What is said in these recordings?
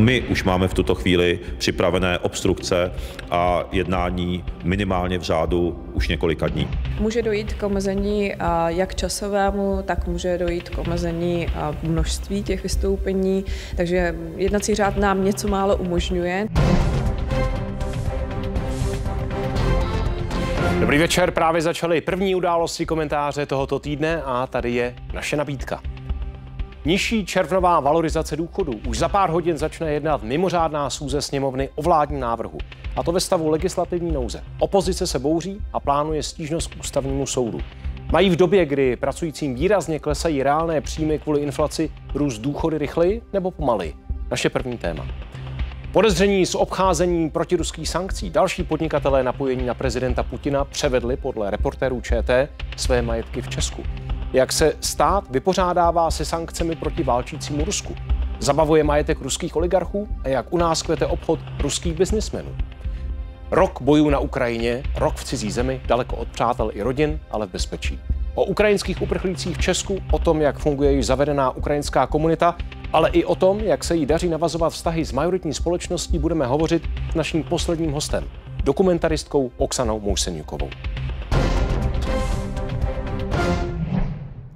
My už máme v tuto chvíli připravené obstrukce a jednání minimálně v řádu už několika dní. Může dojít k omezení jak časovému, tak může dojít k omezení množství těch vystoupení, takže jednací řád nám něco málo umožňuje. Dobrý večer, právě začaly první události komentáře tohoto týdne a tady je naše nabídka. Nižší červnová valorizace důchodů. Už za pár hodin začne jednat mimořádná sůze sněmovny o vládním návrhu. A to ve stavu legislativní nouze. Opozice se bouří a plánuje stížnost k ústavnímu soudu. Mají v době, kdy pracujícím výrazně klesají reálné příjmy kvůli inflaci, růst důchody rychleji nebo pomaleji? Naše první téma. Podezření s obcházení protiruských sankcí. Další podnikatelé napojení na prezidenta Putina převedli podle reportérů ČT své majetky v Česku jak se stát vypořádává se sankcemi proti válčícímu Rusku. Zabavuje majetek ruských oligarchů a jak u nás kvete obchod ruských biznismenů. Rok bojů na Ukrajině, rok v cizí zemi, daleko od přátel i rodin, ale v bezpečí. O ukrajinských uprchlících v Česku, o tom, jak funguje již zavedená ukrajinská komunita, ale i o tom, jak se jí daří navazovat vztahy s majoritní společností, budeme hovořit s naším posledním hostem, dokumentaristkou Oksanou Mousenjukovou.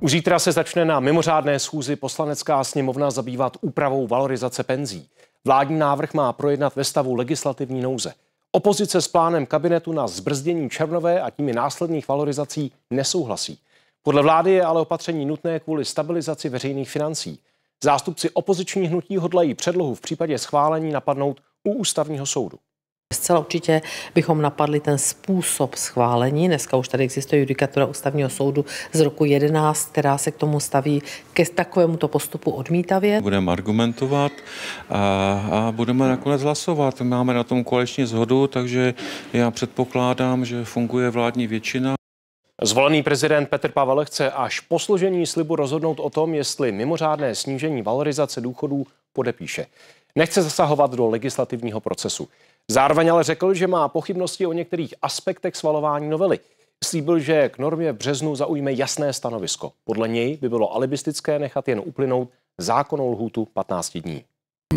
Už zítra se začne na mimořádné schůzi poslanecká sněmovna zabývat úpravou valorizace penzí. Vládní návrh má projednat ve stavu legislativní nouze. Opozice s plánem kabinetu na zbrzdění červnové a tím i následných valorizací nesouhlasí. Podle vlády je ale opatření nutné kvůli stabilizaci veřejných financí. Zástupci opozičních hnutí hodlají předlohu v případě schválení napadnout u ústavního soudu. Zcela určitě bychom napadli ten způsob schválení. Dneska už tady existuje judikatura ústavního soudu z roku 11, která se k tomu staví ke takovémuto postupu odmítavě. Budeme argumentovat a, a budeme nakonec hlasovat. Máme na tom koaliční zhodu, takže já předpokládám, že funguje vládní většina. Zvolený prezident Petr Pavel chce až po složení slibu rozhodnout o tom, jestli mimořádné snížení valorizace důchodů podepíše. Nechce zasahovat do legislativního procesu. Zároveň ale řekl, že má pochybnosti o některých aspektech svalování novely. Slíbil, že k normě v březnu zaujme jasné stanovisko. Podle něj by bylo alibistické nechat jen uplynout zákonnou lhůtu 15 dní.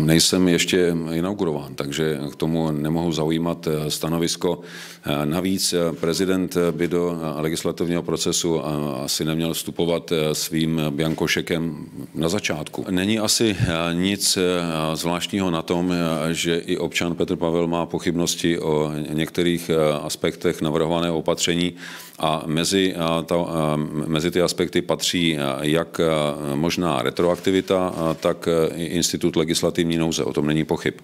Nejsem ještě inaugurován, takže k tomu nemohu zaujímat eh, stanovisko. Eh, navíc eh, prezident by do legislativního procesu asi neměl vstupovat svým biankošekem na začátku. Není asi nic zvláštního na tom, že i občan Petr Pavel má pochybnosti o některých aspektech navrhovaného opatření. A mezi, to, mezi ty aspekty patří jak možná retroaktivita, tak e, institut legislativní nouze. O tom není pochyb.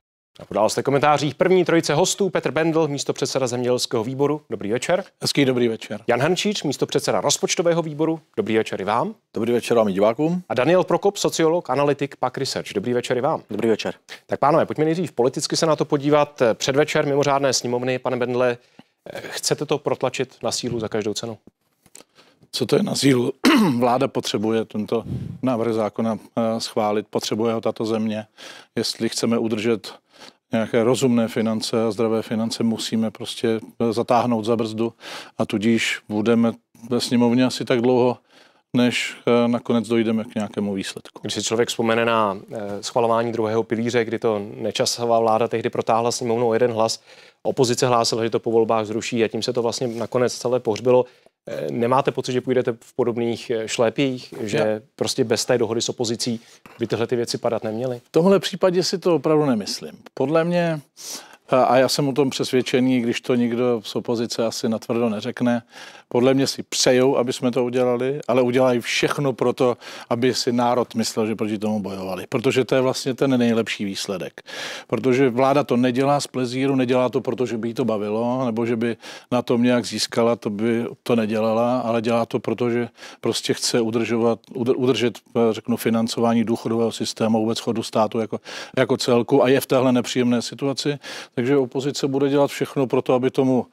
A podal jste komentářích první trojice hostů Petr Bendl, místo předseda zemědělského výboru. Dobrý večer. Hezký dobrý večer. Jan Hančíč, místo předseda rozpočtového výboru. Dobrý večer i vám. Dobrý večer vám i divákům. A Daniel Prokop, sociolog, analytik, pak research. Dobrý večer i vám. Dobrý večer. Tak pánové, pojďme nejdřív politicky se na to podívat. Předvečer mimořádné sněmovny, pane Bendle, Chcete to protlačit na sílu za každou cenu? Co to je na sílu? Vláda potřebuje tento návrh zákona eh, schválit, potřebuje ho tato země. Jestli chceme udržet nějaké rozumné finance a zdravé finance musíme prostě eh, zatáhnout za brzdu a tudíž budeme ve sněmovně asi tak dlouho než eh, nakonec dojdeme k nějakému výsledku. Když si člověk vzpomene na eh, schvalování druhého pilíře, kdy to nečasová vláda tehdy protáhla s o jeden hlas, opozice hlásila, že to po volbách zruší a tím se to vlastně nakonec celé pohřbilo. Eh, nemáte pocit, že půjdete v podobných šlépích, že Já. prostě bez té dohody s opozicí by tyhle ty věci padat neměly? V tomhle případě si to opravdu nemyslím. Podle mě a já jsem o tom přesvědčený, když to nikdo z opozice asi natvrdo neřekne. Podle mě si přejou, aby jsme to udělali, ale udělají všechno pro to, aby si národ myslel, že proti tomu bojovali. Protože to je vlastně ten nejlepší výsledek. Protože vláda to nedělá z plezíru, nedělá to proto, že by jí to bavilo, nebo že by na tom nějak získala, to by to nedělala, ale dělá to proto, že prostě chce udržovat, udržet, řeknu, financování důchodového systému, vůbec chodu státu jako, jako celku a je v téhle nepříjemné situaci. Takže opozice bude dělat všechno pro to, aby tomu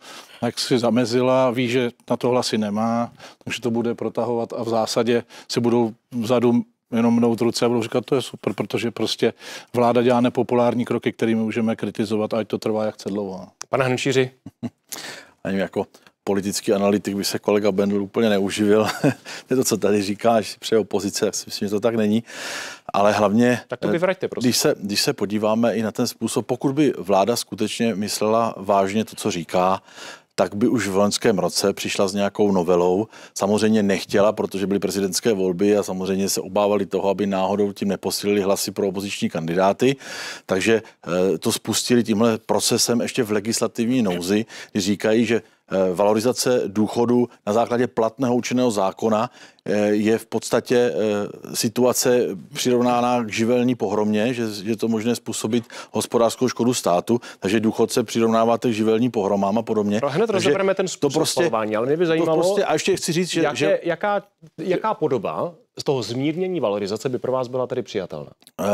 jak si zamezila, ví, že na to hlasy nemá, takže to bude protahovat a v zásadě si budou vzadu jenom mnout ruce a budou říkat, to je super, protože prostě vláda dělá nepopulární kroky, kterými můžeme kritizovat, ať to trvá jak chce dlouho. Pane Hrnčíři. Ani jako politický analytik by se kolega Bendl úplně neuživil. je to, co tady říkáš, při opozice, si myslím, že to tak není. Ale hlavně, tak to eh, vyvraťte, prosím. Když, se, když se podíváme i na ten způsob, pokud by vláda skutečně myslela vážně to, co říká, tak by už v loňském roce přišla s nějakou novelou. Samozřejmě nechtěla, protože byly prezidentské volby a samozřejmě se obávali toho, aby náhodou tím neposílili hlasy pro opoziční kandidáty. Takže eh, to spustili tímhle procesem ještě v legislativní nouzi, kdy říkají, že Eh, valorizace důchodu na základě platného účinného zákona eh, je v podstatě eh, situace přirovnána k živelní pohromě, že je to možné způsobit hospodářskou škodu státu, takže důchodce přirovnáváte k živelní pohromám a podobně. No hned rozebereme ten způsob to prostě, ale mě by zajímalo, to prostě, a ještě chci říct, že, jaké, že... Jaká, jaká podoba z toho zmírnění valorizace by pro vás byla tady přijatelná?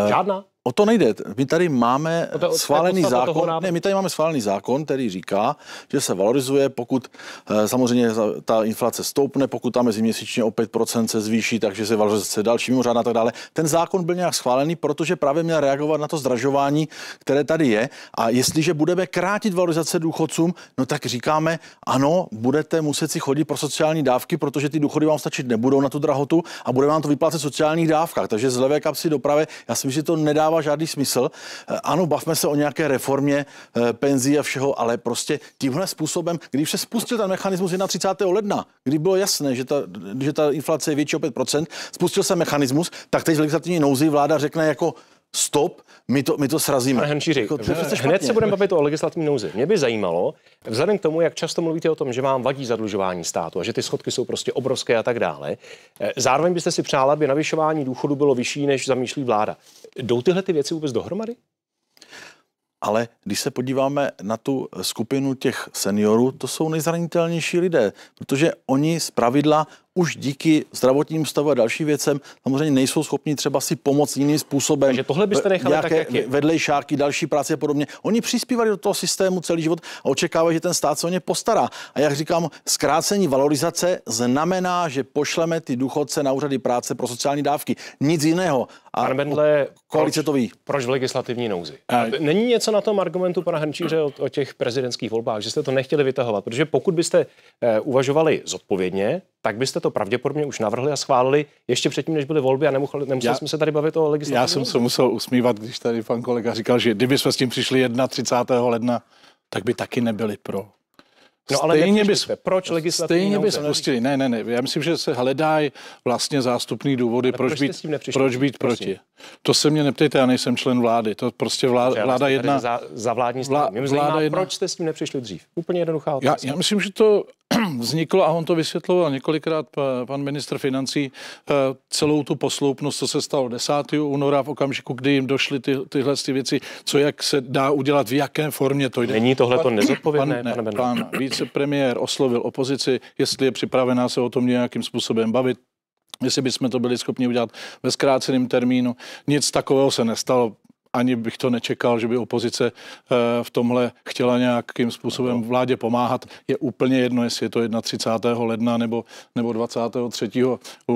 Žádná? O to nejde. My tady máme to, to, jako schválený to, zákon, toho ne, my tady máme schválený zákon, který říká, že se valorizuje, pokud eh, samozřejmě ta inflace stoupne, pokud tam meziměsíčně o 5% se zvýší, takže se valorizace další mimořádná a tak dále. Ten zákon byl nějak schválený, protože právě měl reagovat na to zdražování, které tady je. A jestliže budeme krátit valorizace důchodcům, no tak říkáme, ano, budete muset si chodit pro sociální dávky, protože ty důchody vám stačit nebudou na tu drahotu a bude vám to vyplácet sociálních dávkách. Takže z levé kapsy doprave, já si myslím, že to nedává nedává žádný smysl. Eh, ano, bavme se o nějaké reformě eh, penzí a všeho, ale prostě tímhle způsobem, když se spustil ten mechanismus 31. ledna, kdy bylo jasné, že ta, že ta inflace je větší o 5%, spustil se mechanismus, tak teď v legislativní nouzi vláda řekne jako stop, my to, my to srazíme. Pane Hrnčíři, jako, hned se budeme bavit o legislativní nouzi. Mě by zajímalo, vzhledem k tomu, jak často mluvíte o tom, že vám vadí zadlužování státu a že ty schodky jsou prostě obrovské a tak dále, eh, zároveň byste si přála, aby navyšování důchodu bylo vyšší, než zamýšlí vláda. Jdou tyhle ty věci vůbec dohromady? Ale když se podíváme na tu skupinu těch seniorů, to jsou nejzranitelnější lidé, protože oni z pravidla už díky zdravotním stavu a dalším věcem samozřejmě nejsou schopni třeba si pomoct jiným způsobem. Takže tohle byste nechali tak, jak je. šárky, další práce a podobně. Oni přispívali do toho systému celý život a očekávají, že ten stát se o ně postará. A jak říkám, zkrácení valorizace znamená, že pošleme ty důchodce na úřady práce pro sociální dávky. Nic jiného. A Pan Bendle, koalice proč, to ví. Proč v legislativní nouzi? A... Není něco na tom argumentu pana Hrnčíře o, o těch prezidentských volbách, že jste to nechtěli vytahovat? Protože pokud byste eh, uvažovali zodpovědně, tak byste to to pravděpodobně už navrhli a schválili ještě předtím, než byly volby a nemuseli, nemuseli já, jsme se tady bavit o legislativě. Já jsem se musel usmívat, když tady pan kolega říkal, že kdyby jsme s tím přišli 31. ledna, tak by taky nebyli pro. No ale stejně by, proč legislativní Stejně by spustili, ne, ne, ne. Já myslím, že se hledají vlastně zástupný důvody, proč, proč, být, proč být Prosím. To se mě neptejte, já nejsem člen vlády. To prostě vláda, vláda jedna... Za, za vládní vlá, vláda jedna, proč jste s tím nepřišli dřív? Úplně jednoduchá otázka. Já, já myslím, že to vzniklo, a on to vysvětloval několikrát eh, pan ministr financí, eh, celou tu posloupnost, co se stalo 10. února v okamžiku, kdy jim došly ty, tyhle ty věci, co jak se dá udělat, v jaké formě to jde. Není tohle to nezodpovědné, pan, ne, pane Benda. Pan vicepremiér oslovil opozici, jestli je připravená se o tom nějakým způsobem bavit jestli bychom to byli schopni udělat ve zkráceném termínu. Nic takového se nestalo ani bych to nečekal, že by opozice eh, v tomhle chtěla nějakým způsobem vládě pomáhat. Je úplně jedno, jestli je to 31. ledna nebo, nebo 23.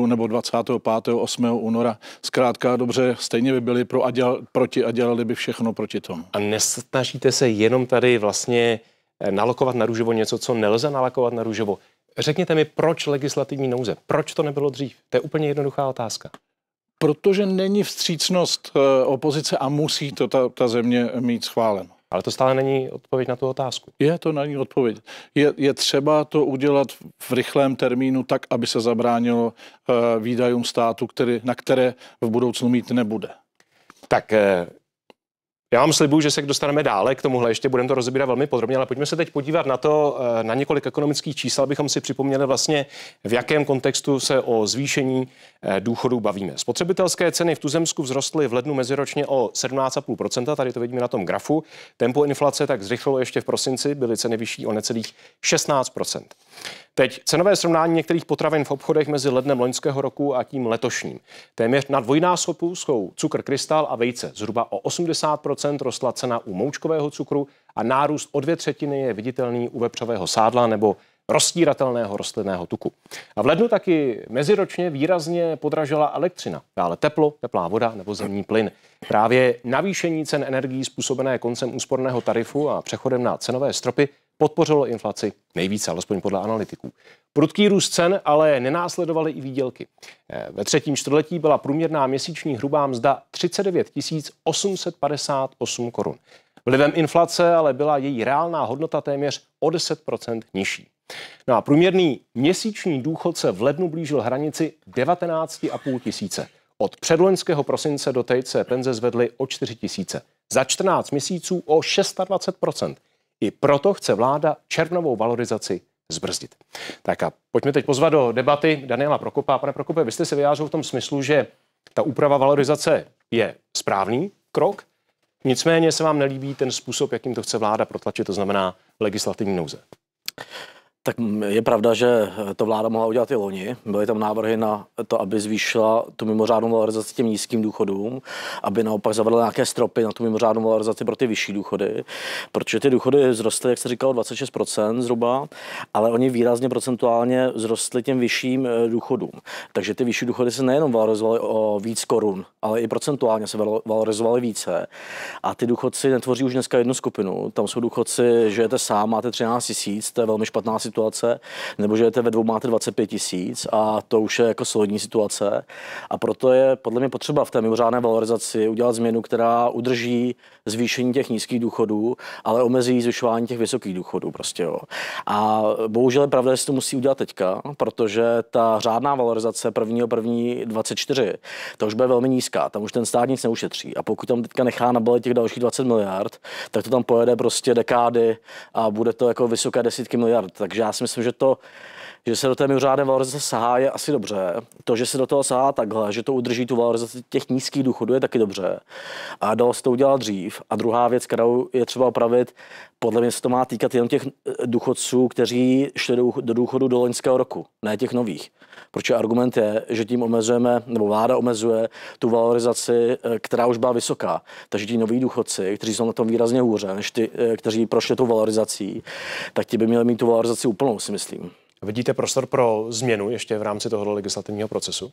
nebo 25. 8. února. Zkrátka dobře, stejně by byli pro a děl, proti a dělali by všechno proti tomu. A nesnažíte se jenom tady vlastně eh, nalokovat na růžovo něco, co nelze nalokovat na růžovo. Řekněte mi, proč legislativní nouze? Proč to nebylo dřív? To je úplně jednoduchá otázka protože není vstřícnost eh, opozice a musí to ta, ta země mít schváleno. Ale to stále není odpověď na tu otázku. Je to na ní odpověď. Je, je třeba to udělat v rychlém termínu tak, aby se zabránilo eh, výdajům státu, který, na které v budoucnu mít nebude. Tak eh, já vám slibuju, že se dostaneme dále k tomuhle, ještě budeme to rozebírat velmi podrobně, ale pojďme se teď podívat na to, eh, na několik ekonomických čísel, abychom si připomněli vlastně, v jakém kontextu se o zvýšení eh, důchodů bavíme. Spotřebitelské ceny v Tuzemsku vzrostly v lednu meziročně o 17,5%, tady to vidíme na tom grafu. Tempo inflace tak zrychlilo ještě v prosinci, byly ceny vyšší o necelých 16%. Teď cenové srovnání některých potravin v obchodech mezi lednem loňského roku a tím letošním. Téměř na dvojnásobu jsou cukr krystal a vejce, zhruba o 80 rostla cena u moučkového cukru a nárůst o dvě třetiny je viditelný u vepřového sádla nebo roztíratelného rostlinného tuku. A v lednu taky meziročně výrazně podražila elektřina, dále teplo, teplá voda nebo zemní plyn. Právě navýšení cen energií způsobené koncem úsporného tarifu a přechodem na cenové stropy podpořilo inflaci nejvíce, alespoň podle analytiků. Prudký růst cen ale nenásledovaly i výdělky. Eh, ve třetím čtvrtletí byla průměrná měsíční hrubá mzda 39 858 korun. Vlivem inflace ale byla její reálná hodnota téměř o 10 nižší. No a průměrný měsíční důchod se v lednu blížil hranici 19,5 tisíce. Od předloňského prosince do teď se penze zvedly o 4 tisíce. Za 14 měsíců o 26 i proto chce vláda červnovou valorizaci zbrzdit. Tak a pojďme teď pozvat do debaty Daniela Prokopa. Pane Prokope, vy jste se vyjádřil v tom smyslu, že ta úprava valorizace je správný krok, nicméně se vám nelíbí ten způsob, jakým to chce vláda protlačit, to znamená legislativní nouze. Tak je pravda, že eh, to vláda mohla udělat i loni. Byly tam návrhy na to, aby zvýšila tu mimořádnou valorizaci těm nízkým důchodům, aby naopak zavedla nějaké stropy na tu mimořádnou valorizaci pro ty vyšší důchody, protože ty důchody vzrostly, jak se říkalo, 26% zhruba, ale oni výrazně procentuálně vzrostly těm vyšším eh, důchodům. Takže ty vyšší důchody se nejenom valorizovaly o víc korun, ale i procentuálně se valorizovaly více. A ty důchodci netvoří už dneska jednu skupinu. Tam jsou důchodci, žijete sám, máte 13 tisíc, to je velmi špatná situace, nebo že jdete ve dvou, máte 25 tisíc a to už je jako solidní situace. A proto je podle mě potřeba v té mimořádné valorizaci udělat změnu, která udrží zvýšení těch nízkých důchodů, ale omezí zvyšování těch vysokých důchodů. Prostě, jo. A bohužel je pravda, že se to musí udělat teďka, protože ta řádná valorizace prvního první 24, to už bude velmi nízká, tam už ten stát nic neušetří. A pokud tam teďka nechá na těch dalších 20 miliard, tak to tam pojede prostě dekády a bude to jako vysoké desítky miliard. Takže takže já si myslím, že to, že se do té mimořádné valorizace sahá, je asi dobře. To, že se do toho sahá takhle, že to udrží tu valorizaci těch nízkých důchodů, je taky dobře. A dalo se to udělat dřív. A druhá věc, kterou je třeba opravit, podle mě se to má týkat jenom těch eh, důchodců, kteří šli do důchodu do loňského roku, ne těch nových. Proč argument je, že tím omezujeme, nebo vláda omezuje tu valorizaci, eh, která už byla vysoká. Takže ti noví důchodci, kteří jsou na tom výrazně hůře, než ty, eh, kteří prošli tu valorizací, tak ti by měli mít tu valorizaci úplnou, si myslím. Vidíte prostor pro změnu ještě v rámci tohoto legislativního procesu?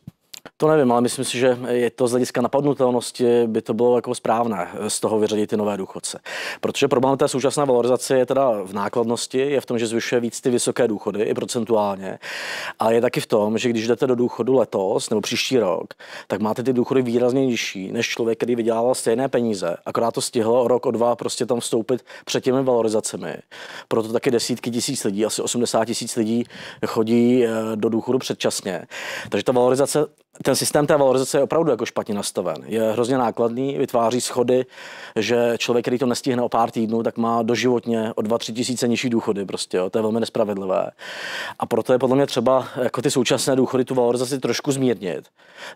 To nevím, ale myslím si, že je to z hlediska napadnutelnosti by to bylo jako správné z toho vyřadit ty nové důchodce. Protože problém té současné valorizace je teda v nákladnosti, je v tom, že zvyšuje víc ty vysoké důchody i procentuálně. A je taky v tom, že když jdete do důchodu letos nebo příští rok, tak máte ty důchody výrazně nižší než člověk, který vydělával stejné peníze. Akorát to stihlo rok o dva prostě tam vstoupit před těmi valorizacemi. Proto taky desítky tisíc lidí, asi 80 tisíc lidí chodí eh, do důchodu předčasně. Takže ta valorizace, ten systém té valorizace je opravdu jako špatně nastaven. Je hrozně nákladný, vytváří schody, že člověk, který to nestihne o pár týdnů, tak má doživotně o 2-3 tisíce nižší důchody. Prostě, jo. To je velmi nespravedlivé. A proto je podle mě třeba jako ty současné důchody tu valorizaci trošku zmírnit.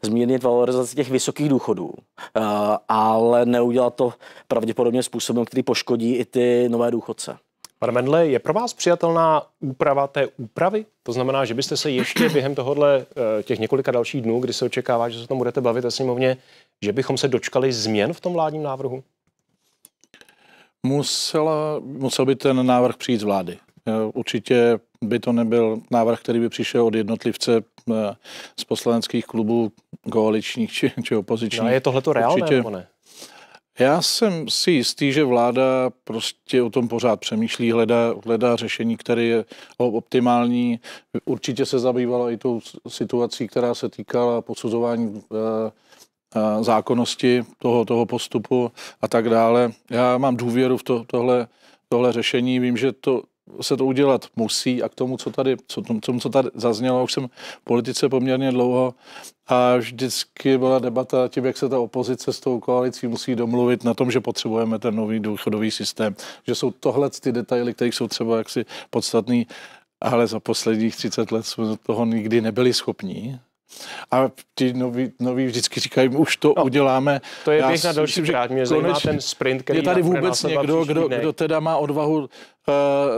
Zmírnit valorizaci těch vysokých důchodů, eh, ale neudělat to pravděpodobně způsobem, který poškodí i ty nové důchodce. Pane Mendle, je pro vás přijatelná úprava té úpravy? To znamená, že byste se ještě během tohohle eh, těch několika dalších dnů, kdy se očekává, že se tam budete bavit ve sněmovně, že bychom se dočkali změn v tom vládním návrhu? Musela, musel by ten návrh přijít z vlády. Eh, určitě by to nebyl návrh, který by přišel od jednotlivce eh, z poslaneckých klubů koaličních či, či opozičních. No, je tohle to reálné, Určitě, ne? Já jsem si jistý, že vláda prostě o tom pořád přemýšlí, hledá, hledá řešení, které je optimální. Určitě se zabývala i tou situací, která se týkala posuzování eh, eh, zákonnosti toho, toho postupu a tak dále. Já mám důvěru v to, tohle, tohle řešení. Vím, že to, se to udělat musí a k tomu, co tady, co, tomu, co tady zaznělo, už jsem v politice poměrně dlouho a vždycky byla debata tím, jak se ta opozice s tou koalicí musí domluvit na tom, že potřebujeme ten nový důchodový systém, že jsou tohle ty detaily, které jsou třeba jaksi podstatný, ale za posledních 30 let jsme toho nikdy nebyli schopní a ty noví, noví vždycky říkají, už to no, uděláme. To je běž na další krát, mě zajímá ten sprint, který Je tady vůbec někdo, kdo, kdo teda má odvahu uh,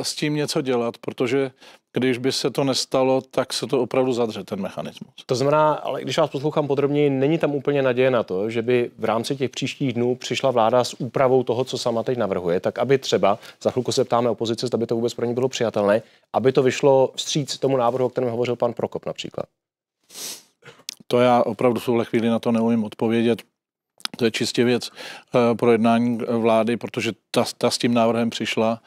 s tím něco dělat, protože když by se to nestalo, tak se to opravdu zadře, ten mechanismus. To znamená, ale když vás poslouchám podrobněji, není tam úplně naděje na to, že by v rámci těch příštích dnů přišla vláda s úpravou toho, co sama teď navrhuje, tak aby třeba, za chvilku se ptáme opozice, zda by to vůbec pro ně bylo přijatelné, aby to vyšlo vstříc tomu návrhu, o kterém hovořil pan Prokop například. To já opravdu v tuhle chvíli na to neumím odpovědět. To je čistě věc eh, pro jednání vlády, protože ta, ta s tím návrhem přišla.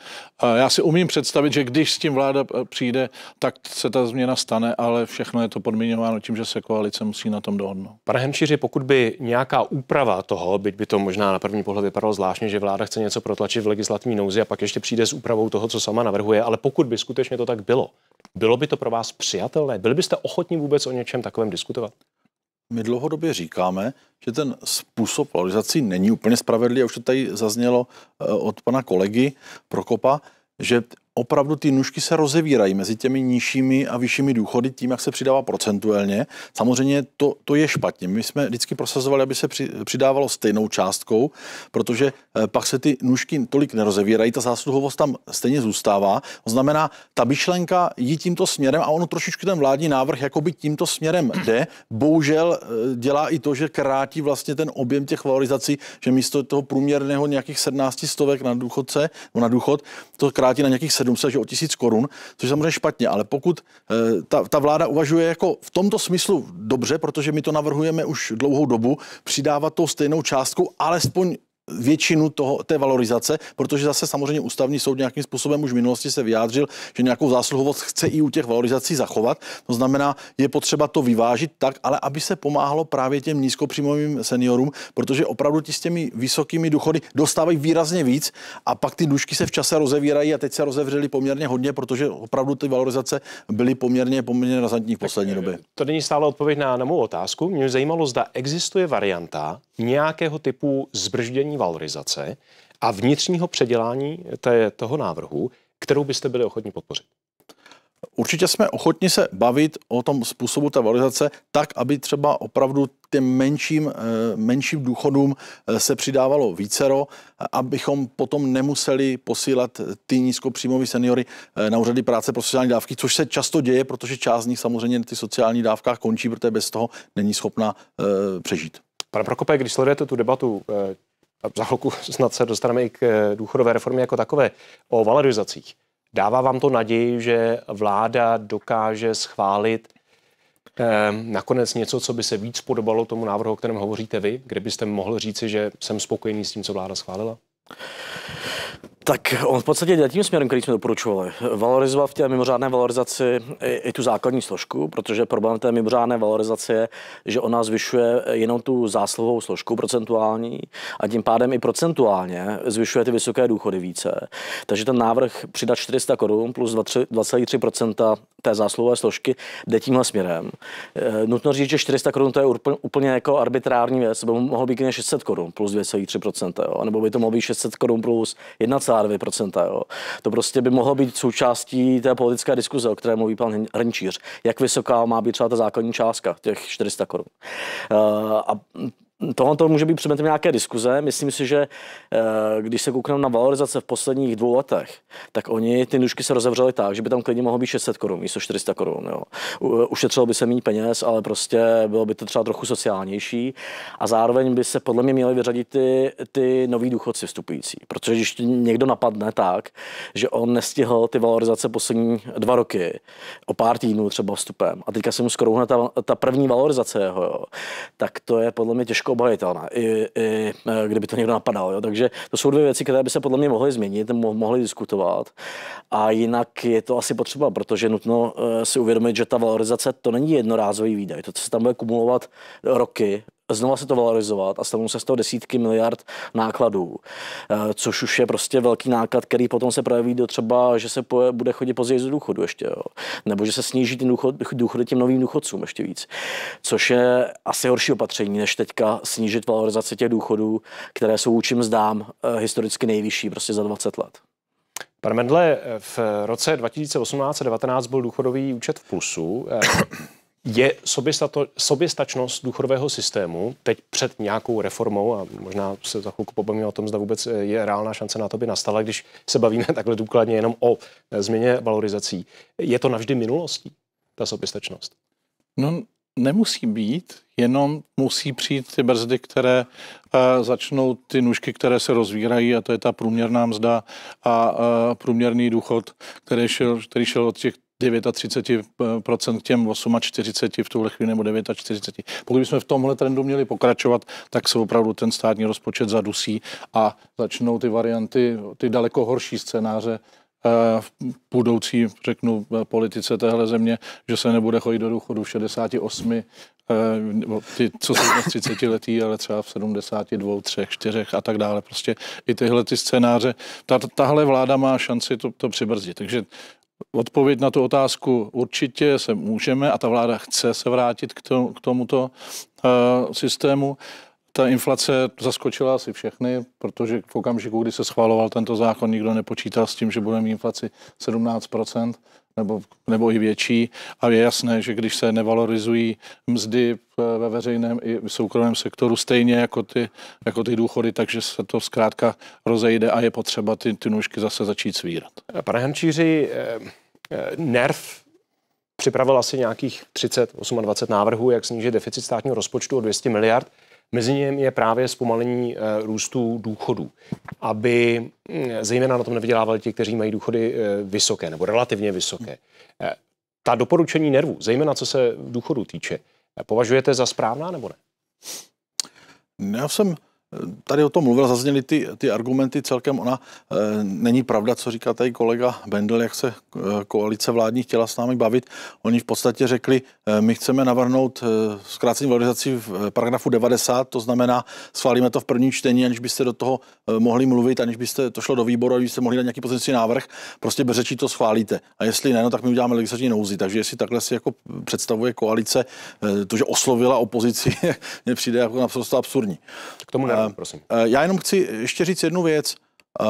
Já si umím představit, že když s tím vláda eh, přijde, tak se ta změna stane, ale všechno je to podmiňováno tím, že se koalice musí na tom dohodnout. Pane Hemšíři, pokud by nějaká úprava toho, byť by to možná na první pohled vypadalo zvláštně, že vláda chce něco protlačit v legislativní nouzi a pak ještě přijde s úpravou toho, co sama navrhuje, ale pokud by skutečně to tak bylo, bylo by to pro vás přijatelné? Byli byste ochotní vůbec o něčem takovém diskutovat? My dlouhodobě říkáme, že ten způsob valorizací není úplně spravedlivý, už to tady zaznělo eh, od pana kolegy Prokopa, že opravdu ty nůžky se rozevírají mezi těmi nižšími a vyššími důchody tím, jak se přidává procentuálně. Samozřejmě to, to je špatně. My jsme vždycky prosazovali, aby se při, přidávalo stejnou částkou, protože eh, pak se ty nůžky tolik nerozevírají, ta zásluhovost tam stejně zůstává. To znamená, ta myšlenka jí tímto směrem a ono trošičku ten vládní návrh jakoby tímto směrem jde. Bohužel eh, dělá i to, že krátí vlastně ten objem těch valorizací, že místo toho průměrného nějakých 17 stovek na důchodce, na důchod, to krátí na nějakých 700, se že o tisíc korun, což je samozřejmě špatně, ale pokud eh, ta, ta vláda uvažuje jako v tomto smyslu dobře, protože my to navrhujeme už dlouhou dobu, přidávat tou stejnou částkou alespoň většinu toho, té valorizace, protože zase samozřejmě ústavní soud nějakým způsobem už v minulosti se vyjádřil, že nějakou zásluhovost chce i u těch valorizací zachovat. To znamená, je potřeba to vyvážit tak, ale aby se pomáhalo právě těm nízkopříjmovým seniorům, protože opravdu ti s těmi vysokými důchody dostávají výrazně víc a pak ty dušky se v čase rozevírají a teď se rozevřely poměrně hodně, protože opravdu ty valorizace byly poměrně, poměrně razantní v poslední době. Eh, to není stále odpověď na, na mou otázku. Mě zajímalo, zda existuje varianta, nějakého typu zbrždění valorizace a vnitřního předělání té, toho návrhu, kterou byste byli ochotni podpořit? Určitě jsme ochotni se bavit o tom způsobu té valorizace tak, aby třeba opravdu těm menším, eh, menším důchodům eh, se přidávalo vícero, abychom potom nemuseli posílat ty nízkopříjmové seniory eh, na úřady práce pro sociální dávky, což se často děje, protože část z nich samozřejmě na ty sociální dávkách končí, protože bez toho není schopna přežít. Pane Prokope, když sledujete tu debatu, eh, za chvilku snad se dostaneme i k eh, důchodové reformě jako takové, o valorizacích. Dává vám to naději, že vláda dokáže schválit eh, nakonec něco, co by se víc podobalo tomu návrhu, o kterém hovoříte vy, kde byste mohl říci, že jsem spokojený s tím, co vláda schválila? Tak on v podstatě jde tím směrem, který jsme doporučovali. Valorizovat v té mimořádné valorizaci i, i tu základní složku, protože problém té mimořádné valorizace je, že ona zvyšuje jenom tu zásluhovou složku procentuální a tím pádem i procentuálně zvyšuje ty vysoké důchody více. Takže ten návrh přidat 400 korun plus 2,3 té zásluhové složky jde tímhle směrem. E, nutno říct, že 400 korun to je úplně jako arbitrární věc, by mohlo být 600 korun plus 2,3 nebo by to mohlo být 600 korun plus 1, 52%. Jo. To prostě by mohlo být součástí té politické diskuze, o které mluví pan Hrnčíř. Jak vysoká má být třeba ta základní částka těch 400 korun. Uh, a Tohle to může být předmětem nějaké diskuze. Myslím si, že eh, když se koukneme na valorizace v posledních dvou letech, tak oni ty nůžky se rozevřely tak, že by tam klidně mohlo být 600 korun, místo 400 korun. Eh, ušetřilo by se méně peněz, ale prostě bylo by to třeba trochu sociálnější a zároveň by se podle mě měly vyřadit ty, ty noví důchodci vstupující. Protože když někdo napadne tak, že on nestihl ty valorizace poslední dva roky o pár týdnů třeba vstupem a teďka se mu skoro ta, ta první valorizace jeho, jo, tak to je podle mě těžko těžko obhajitelná, i, i, e, kdyby to někdo napadal. Jo? Takže to jsou dvě věci, které by se podle mě mohly změnit, mohly diskutovat. A jinak je to asi potřeba, protože nutno e, si uvědomit, že ta valorizace to není jednorázový výdaj. To se tam bude kumulovat roky, znova se to valorizovat a stavnou se z toho desítky miliard nákladů, eh, což už je prostě velký náklad, který potom se projeví do třeba, že se poje, bude chodit později do důchodu ještě, jo. nebo že se sníží ty důchod, důchody těm novým důchodcům ještě víc, což je asi horší opatření, než teďka snížit valorizaci těch důchodů, které jsou vůči mzdám eh, historicky nejvyšší, prostě za 20 let. Pane Mendle, v roce 2018-19 byl důchodový účet v plusu. Eh, je soběstačnost důchodového systému teď před nějakou reformou, a možná se za chvilku pobavíme o tom, zda vůbec eh, je reálná šance na to by nastala, když se bavíme takhle důkladně jenom o eh, změně valorizací. Je to navždy minulostí, ta soběstačnost? No, nemusí být, jenom musí přijít ty brzdy, které uh, začnou ty nůžky, které se rozvírají a to je ta průměrná mzda a uh, průměrný důchod, který šel, který šel od těch 39% eh, k těm 48 v tuhle chvíli nebo 49. Pokud bychom v tomhle trendu měli pokračovat, tak se opravdu ten státní rozpočet zadusí a začnou ty varianty, ty daleko horší scénáře eh, v budoucí, řeknu, eh, politice téhle země, že se nebude chodit do důchodu v 68, ty, co jsou dnes 30 letý, ale třeba v 72, 3, 4 a tak dále. Prostě i tyhle ty scénáře. Ta, tahle vláda má šanci to, to přibrzdit. Takže Odpověď na tu otázku určitě se můžeme a ta vláda chce se vrátit k, tomu, k tomuto uh, systému. Ta inflace zaskočila asi všechny, protože v okamžiku, kdy se schvaloval tento zákon, nikdo nepočítal s tím, že budeme inflaci 17 nebo, nebo i větší. A je jasné, že když se nevalorizují mzdy ve veřejném i v soukromém sektoru stejně jako ty, jako ty důchody, takže se to zkrátka rozejde a je potřeba ty, ty nůžky zase začít svírat. Pane Hančíři, eh, eh, nerv připravil asi nějakých 30, 28 návrhů, jak snížit deficit státního rozpočtu o 200 miliard. Mezi ním je právě zpomalení eh, růstu důchodů, aby hm, zejména na tom nevydělávali ti, kteří mají důchody eh, vysoké nebo relativně vysoké. Eh, ta doporučení nervů, zejména co se důchodu týče, považujete za správná nebo ne? Já jsem Tady o tom mluvila, zazněly ty, ty argumenty celkem. Ona e, není pravda, co říká tady kolega Bendel, jak se eh, koalice vládní chtěla s námi bavit. Oni v podstatě řekli, e, my chceme navrhnout e, zkrácení valorizací v paragrafu 90, to znamená, schválíme to v prvním čtení, aniž byste do toho e, mohli mluvit, aniž byste to šlo do výboru, aniž byste mohli dát nějaký pozici návrh, prostě bez řečí to schválíte. A jestli ne, no, tak my uděláme legislativní nouzi. Takže jestli takhle si jako představuje koalice, e, to, že oslovila opozici, mně přijde jako naprosto absurdní. K tomu ne- Pardon, eh, prosím. Eh, já jenom chci ještě říct jednu věc. Eh,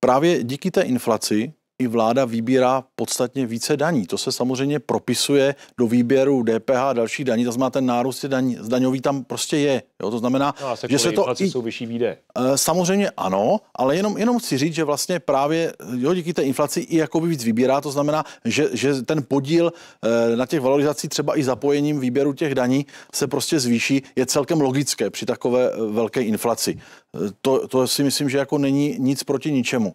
právě díky té inflaci i vláda vybírá podstatně více daní. To se samozřejmě propisuje do výběru DPH a dalších daní. To znamená, ten nárůst daň, zdaňový tam prostě je. Jo? To znamená, no se že se to i, jsou vyšší výdaje. Eh, samozřejmě ano, ale jenom, jenom chci říct, že vlastně právě jo, díky té inflaci i jakoby víc vybírá. To znamená, že, že ten podíl eh, na těch valorizací třeba i zapojením výběru těch daní se prostě zvýší. Je celkem logické při takové eh, velké inflaci. To, to si myslím, že jako není nic proti ničemu.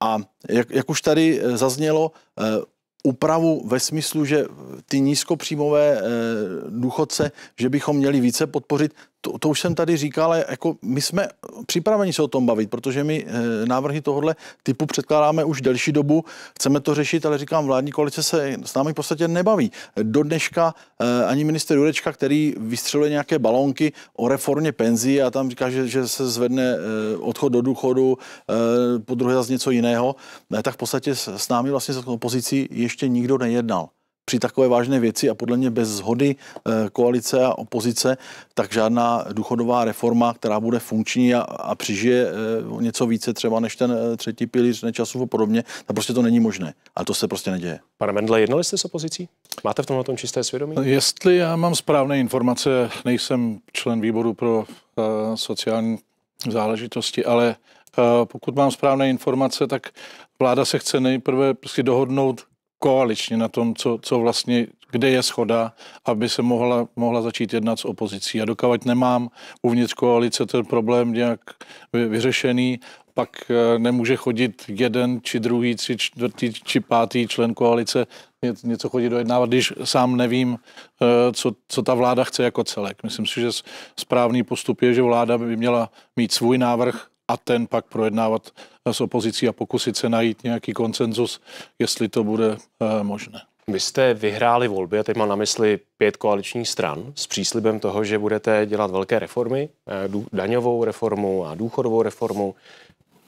A jak, jak už tady eh, zaznělo, eh, úpravu ve smyslu, že ty nízkopříjmové eh, důchodce, že bychom měli více podpořit, to, to už jsem tady říkal, ale jako my jsme připraveni se o tom bavit, protože my eh, návrhy tohohle typu předkládáme už delší dobu, chceme to řešit, ale říkám, vládní koalice se s námi v podstatě nebaví. Do dneška eh, ani minister Jurečka, který vystřeluje nějaké balónky o reformě penzí a tam říká, že, že se zvedne eh, odchod do důchodu, po druhé zase něco jiného, tak v podstatě s námi vlastně s opozicí ještě nikdo nejednal při takové vážné věci a podle mě bez zhody eh, koalice a opozice, tak žádná důchodová reforma, která bude funkční a, a přižije eh, něco více třeba než ten eh, třetí pilíř nečasů a podobně, tak prostě to není možné. A to se prostě neděje. Pane Mendle, jednali jste s opozicí? Máte v tomhle tom čisté svědomí? No, jestli já mám správné informace, nejsem člen výboru pro uh, sociální záležitosti, ale uh, pokud mám správné informace, tak vláda se chce nejprve prostě dohodnout koaličně na tom, co, co vlastně, kde je schoda, aby se mohla, mohla začít jednat s opozicí. A dokávat nemám uvnitř koalice ten problém nějak vyřešený, pak eh, nemůže chodit jeden či druhý, či čtvrtý, či pátý člen koalice něco chodit dojednávat, když sám nevím, eh, co, co ta vláda chce jako celek. Myslím si, že správný postup je, že vláda by měla mít svůj návrh a ten pak projednávat s opozicí a pokusit se najít nějaký koncenzus, jestli to bude eh, možné. Vy jste vyhráli volby, a teď mám na mysli pět koaličních stran, s příslibem toho, že budete dělat velké reformy, eh, daňovou reformu a důchodovou reformu.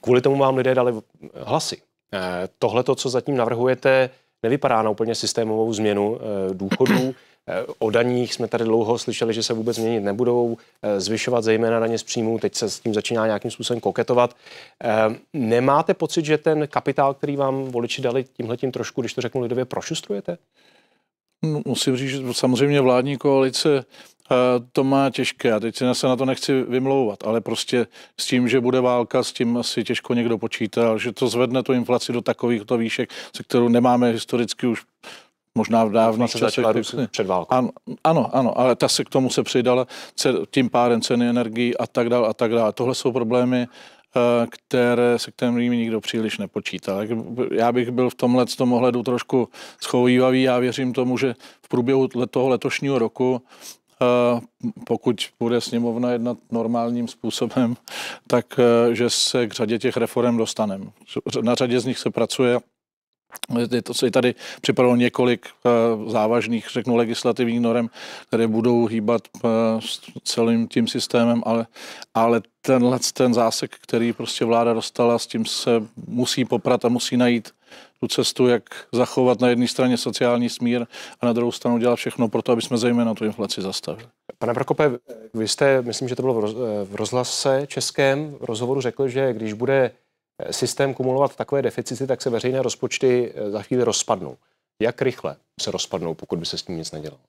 Kvůli tomu vám lidé dali hlasy. Eh, Tohle, co zatím navrhujete, nevypadá na úplně systémovou změnu důchodů. O daních jsme tady dlouho slyšeli, že se vůbec měnit nebudou, eh, zvyšovat zejména daně z příjmů, teď se s tím začíná nějakým způsobem koketovat. Eh, nemáte pocit, že ten kapitál, který vám voliči dali tímhletím trošku, když to řeknu lidově, prošustrujete? No, musím říct, že samozřejmě vládní koalice eh, to má těžké. A teď se na to nechci vymlouvat, ale prostě s tím, že bude válka, s tím asi těžko někdo počítal, že to zvedne tu inflaci do takovýchto výšek, se kterou nemáme historicky už možná v dávna vlastně se před válkou. Ano, ano, ano, ale ta se k tomu se přidala tím pádem ceny energii a tak dále a tak dále. Tohle jsou problémy, eh, které, se k kterými nikdo příliš nepočítá. Já bych byl v tomhle tom ohledu trošku schovývavý. Já věřím tomu, že v průběhu toho letošního roku eh, pokud bude sněmovna jednat normálním způsobem, tak eh, že se k řadě těch reform dostaneme. Na řadě z nich se pracuje je to je tady připravilo několik eh, závažných, řeknu, legislativních norem, které budou hýbat eh, s celým tím systémem, ale, ale tenhle ten zásek, který prostě vláda dostala, s tím se musí poprat a musí najít tu cestu, jak zachovat na jedné straně sociální smír a na druhou stranu dělat všechno pro to, aby jsme zejména tu inflaci zastavili. Pane Prokope, vy jste, myslím, že to bylo v eh, rozhlase českém, v rozhovoru řekl, že když bude systém kumulovat takové deficity, tak se veřejné rozpočty eh, za chvíli rozpadnou. Jak rychle se rozpadnou, pokud by se s tím nic nedělalo?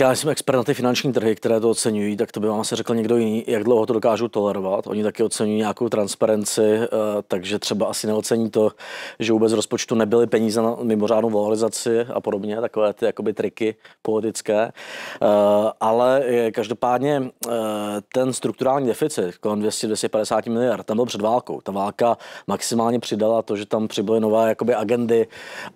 Já jsem expert na ty finanční trhy, které to oceňují, tak to by vám asi řekl někdo jiný, jak dlouho to dokážu tolerovat. Oni taky oceňují nějakou transparenci, eh, takže třeba asi neocení to, že vůbec rozpočtu nebyly peníze na mimořádnou valorizaci a podobně, takové ty jakoby triky politické. Eh, ale eh, každopádně ten strukturální deficit kolem 250 miliard, tam byl před válkou. Ta válka maximálně přidala to, že tam přibyly nové jakoby agendy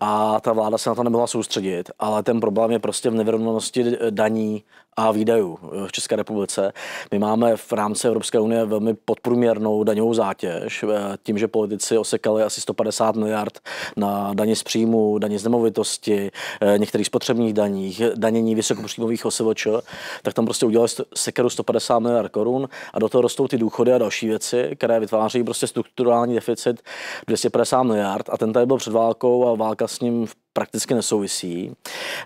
a ta vláda se na to nemohla soustředit. Ale ten problém je prostě v nevyrovnanosti daní a výdajů eh, v České republice. My máme v rámci Evropské unie velmi podprůměrnou daňovou zátěž, eh, tím, že politici osekali asi 150 miliard na daně z příjmu, daně z nemovitosti, eh, některých spotřebních daních, danění vysokopříjmových osivoč, tak tam prostě udělali sekeru 150 miliard korun a do toho rostou ty důchody a další věci, které vytváří prostě strukturální deficit 250 miliard a ten tady byl před válkou a válka s ním v prakticky nesouvisí.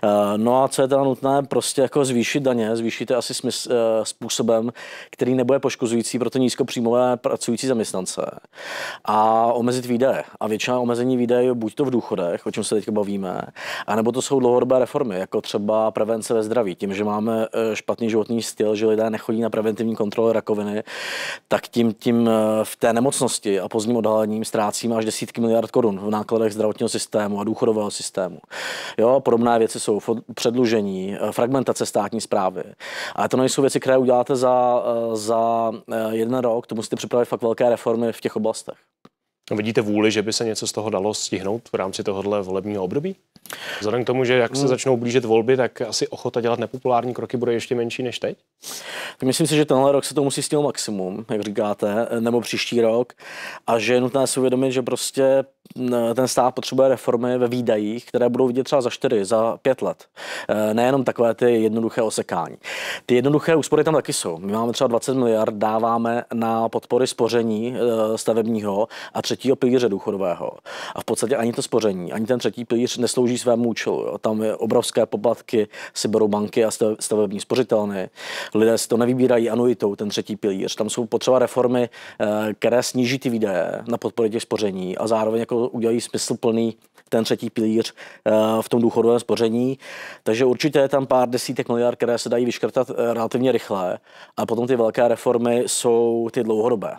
Eh, no a co je teda nutné, prostě jako zvýšit daně, zvýšíte asi smysl, eh, způsobem, který nebude poškozující pro ty nízkopříjmové pracující zaměstnance a omezit výdaje. A většina omezení výdajů buď to v důchodech, o čem se teď bavíme, anebo to jsou dlouhodobé reformy, jako třeba prevence ve zdraví. Tím, že máme eh, špatný životní styl, že lidé nechodí na preventivní kontroly rakoviny, tak tím, tím v té nemocnosti a pozdním odhalením ztrácíme až desítky miliard korun v nákladech zdravotního systému a důchodového systému systému. Jo, podobné věci jsou předlužení, eh, fragmentace státní zprávy. Ale to nejsou věci, které uděláte za, eh, za eh, jeden rok, to musíte připravit fakt velké reformy v těch oblastech. Vidíte vůli, že by se něco z toho dalo stihnout v rámci tohohle volebního období? Vzhledem k tomu, že jak se hmm. začnou blížit volby, tak asi ochota dělat nepopulární kroky bude ještě menší než teď? Tak myslím si, že tenhle rok se to musí stihnout maximum, jak říkáte, nebo příští rok. A že je nutné si uvědomit, že prostě ten stát potřebuje reformy ve výdajích, které budou vidět třeba za 4, za 5 let. Eh, nejenom takové ty jednoduché osekání. Ty jednoduché úspory tam taky jsou. My máme třeba 20 miliard, dáváme na podpory spoření eh, stavebního a třetího pilíře důchodového. A v podstatě ani to spoření, ani ten třetí pilíř neslouží svému účelu. Jo. Tam je obrovské poplatky, si berou banky a stavební spořitelny. Lidé si to nevybírají anuitou, ten třetí pilíř. Tam jsou potřeba reformy, eh, které sníží ty výdaje na podpory těch spoření a zároveň jako udělají smysluplný ten třetí pilíř eh, v tom důchodovém spoření. Takže určitě je tam pár desítek miliard, které se dají vyškrtat eh, relativně rychle a potom ty velké reformy jsou ty dlouhodobé.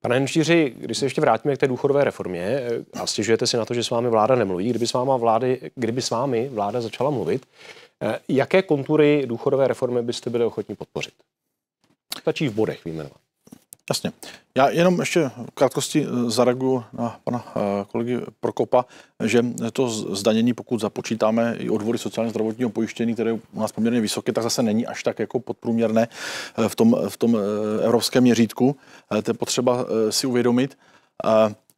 Pane Henštíři, když se ještě vrátíme k té důchodové reformě eh, a stěžujete si na to, že s vámi vláda nemluví, kdyby s, váma vlády, kdyby s vámi vláda začala mluvit, jaké kontury důchodové reformy byste byli ochotni podpořit? Stačí v bodech vyjmenovat. Jasně. Já jenom ještě v krátkosti eh, zareaguju na pana eh, kolegy Prokopa, že to zdanění, pokud započítáme i odvody sociálně zdravotního pojištění, které je u nás poměrně vysoké, tak zase není až tak jako podprůměrné eh, v tom, v tom evropském měřítku. To je potřeba si uvědomit.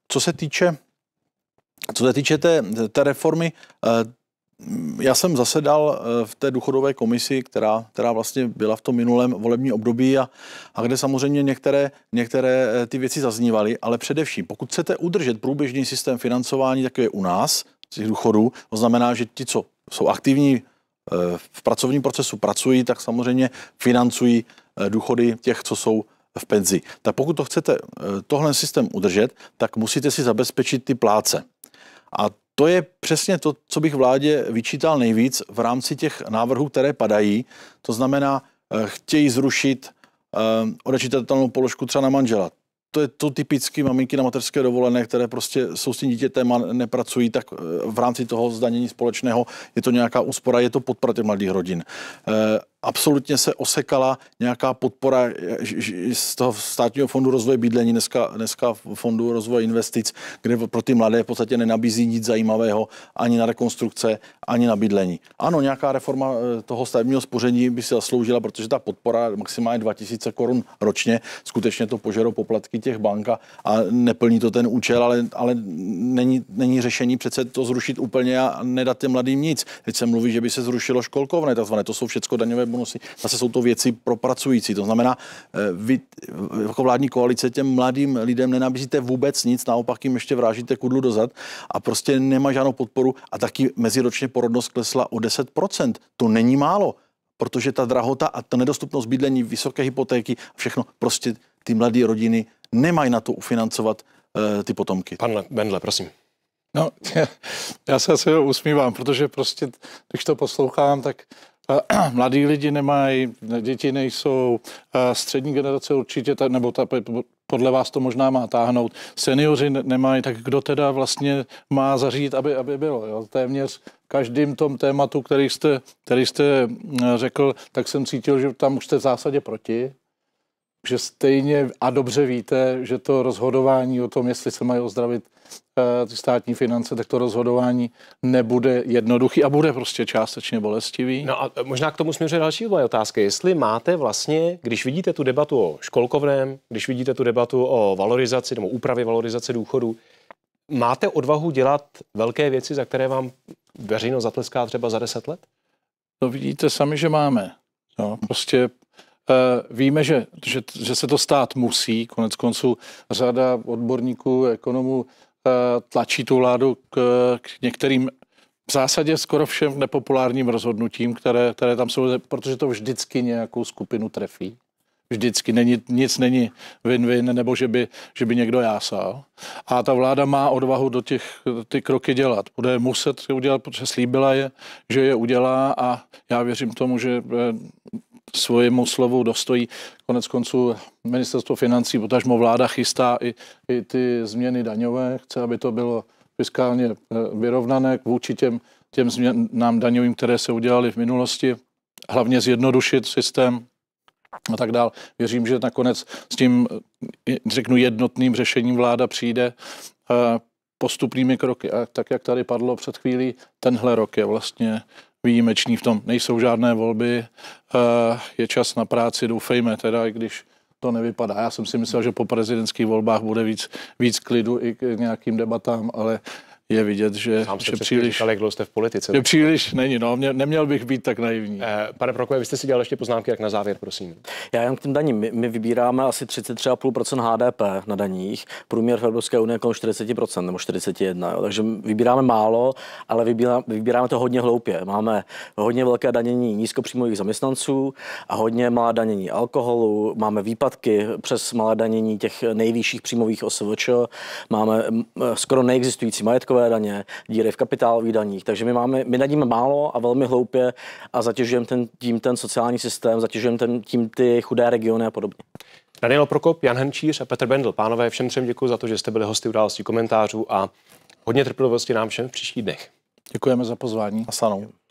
Co se týče co se týče té, té reformy, já jsem zasedal eh, v té důchodové komisi, která, která vlastně byla v tom minulém volební období a, a kde samozřejmě některé, některé eh, ty věci zaznívaly, ale především, pokud chcete udržet průběžný systém financování, tak je u nás, těch důchodů, to znamená, že ti, co jsou aktivní eh, v pracovním procesu, pracují, tak samozřejmě financují důchody těch, co jsou v penzi. Tak pokud to chcete tohle systém udržet, tak musíte si zabezpečit ty pláce. A to je přesně to, co bych vládě vyčítal nejvíc v rámci těch návrhů, které padají. To znamená, eh, chtějí zrušit eh, odečitatelnou položku třeba na manžela. To je to typické maminky na materské dovolené, které prostě jsou s tím dítětem a nepracují, tak eh, v rámci toho zdanění společného je to nějaká úspora, je to podpora těch mladých rodin absolutně se osekala nějaká podpora eh, z toho státního fondu rozvoje bydlení, dneska, dneska fondu rozvoje investic, kde pro ty mladé v podstatě nenabízí nic zajímavého ani na rekonstrukce, ani na bydlení. Ano, nějaká reforma eh, toho stavebního spoření by se zasloužila, protože ta podpora maximálně 2000 korun ročně, skutečně to požero poplatky těch bank a neplní to ten účel, ale, ale není, není řešení přece to zrušit úplně a nedat těm mladým nic. Teď se mluví, že by se zrušilo školkovné, takzvané, to jsou všechno daňové bonusy. Zase jsou to věci propracující. To znamená, eh, vy eh, jako vládní koalice těm mladým lidem nenabízíte vůbec nic, naopak jim ještě vrážíte kudlu dozad a prostě nemá žádnou podporu. A taky meziročně porodnost klesla o 10%. To není málo, protože ta drahota a ta nedostupnost bydlení, vysoké hypotéky, všechno prostě ty mladé rodiny nemají na to ufinancovat eh, ty potomky. Pan Bendle, prosím. No, já, já se asi usmívám, protože prostě, když to poslouchám, tak Eh, mladí lidi nemají, děti nejsou, eh, střední generace určitě, nebo ta, podle vás to možná má táhnout, seniori nemají, tak kdo teda vlastně má zařídit, aby, aby bylo. Jo? Téměř každým tom tématu, který jste, který jste eh, řekl, tak jsem cítil, že tam už jste v zásadě proti, že stejně a dobře víte, že to rozhodování o tom, jestli se mají ozdravit eh, ty státní finance, tak to rozhodování nebude jednoduchý a bude prostě částečně bolestivý. No a možná k tomu směřuje další moje otázka. Jestli máte vlastně, když vidíte tu debatu o školkovném, když vidíte tu debatu o valorizaci nebo úpravě valorizace důchodu, máte odvahu dělat velké věci, za které vám veřejnost zatleská třeba za deset let? No vidíte sami, že máme. No, prostě Eh, víme, že, že, že se to stát musí. Konec konců řada odborníků, ekonomů eh, tlačí tu vládu k, k některým v zásadě skoro všem nepopulárním rozhodnutím, které, které tam jsou, protože to vždycky nějakou skupinu trefí. Vždycky. Není, nic není win-win, nebo že by, že by někdo jásal. A ta vláda má odvahu do těch, ty kroky dělat. Bude muset udělat, protože slíbila je, že je udělá a já věřím tomu, že eh, svojemu slovu dostojí. Konec konců ministerstvo financí, potažmo vláda chystá i, i ty změny daňové, chce, aby to bylo fiskálně eh, vyrovnané vůči těm, těm změnám daňovým, které se udělaly v minulosti, hlavně zjednodušit systém a tak dál. Věřím, že nakonec s tím, eh, řeknu, jednotným řešením vláda přijde eh, postupnými kroky. A tak, jak tady padlo před chvílí, tenhle rok je vlastně Výjimečný v tom. Nejsou žádné volby, eh, je čas na práci, doufejme teda, i když to nevypadá. Já jsem si myslel, že po prezidentských volbách bude víc, víc klidu i k nějakým debatám, ale je vidět, že, Sám že příliš... Říkal, jak dlouho jste v politice. Že příliš není, no, mě, neměl bych být tak naivní. Eh, pane Prokové, vy jste si dělal ještě poznámky, jak na závěr, prosím. Já jen k tím daním. My, my vybíráme asi 33,5 HDP na daních, průměr v Evropské unii je kolem 40 nebo 41, jo. takže vybíráme málo, ale vybíráme, vybíráme to hodně hloupě. Máme hodně velké danění nízkopříjmových zaměstnanců a hodně malé danění alkoholu, máme výpadky přes malé danění těch nejvyšších příjmových OSVČ, máme eh, skoro neexistující majetko majetkové daně, díry v kapitálových daních. Takže my, máme, my daníme málo a velmi hloupě a zatěžujeme ten, tím ten sociální systém, zatěžujeme ten, tím ty chudé regiony a podobně. Daniel Prokop, Jan Henčíř a Petr Bendl. Pánové, všem třem děkuji za to, že jste byli hosty událostí komentářů a hodně trpělivosti nám všem v příštích dnech. Děkujeme za pozvání. A sanou.